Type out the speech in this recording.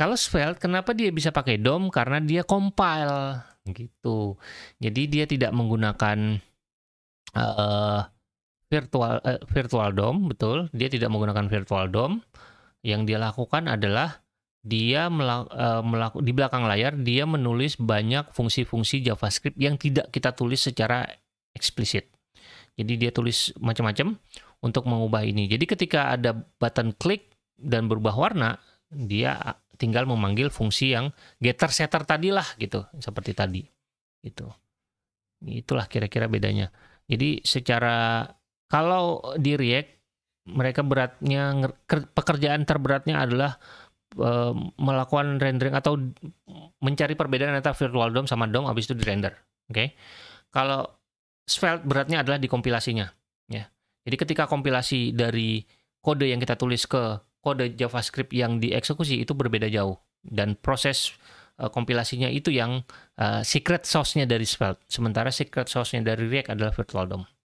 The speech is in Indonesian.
Kalau Svelte, kenapa dia bisa pakai DOM? Karena dia compile gitu. Jadi dia tidak menggunakan uh, virtual uh, virtual DOM, betul. Dia tidak menggunakan virtual DOM. Yang dia lakukan adalah dia melaku, uh, eh, melaku, di belakang layar dia menulis banyak fungsi-fungsi JavaScript yang tidak kita tulis secara eksplisit. Jadi dia tulis macam-macam untuk mengubah ini. Jadi ketika ada button klik dan berubah warna, dia tinggal memanggil fungsi yang getter setter tadi lah gitu seperti tadi itu itulah kira-kira bedanya jadi secara kalau di React mereka beratnya pekerjaan terberatnya adalah e, melakukan rendering atau mencari perbedaan antara virtual DOM sama DOM habis itu di render oke okay? kalau Svelte beratnya adalah di kompilasinya ya jadi ketika kompilasi dari kode yang kita tulis ke kode JavaScript yang dieksekusi itu berbeda jauh dan proses uh, kompilasinya itu yang uh, secret sauce-nya dari Svelte. Sementara secret sauce-nya dari React adalah virtual DOM.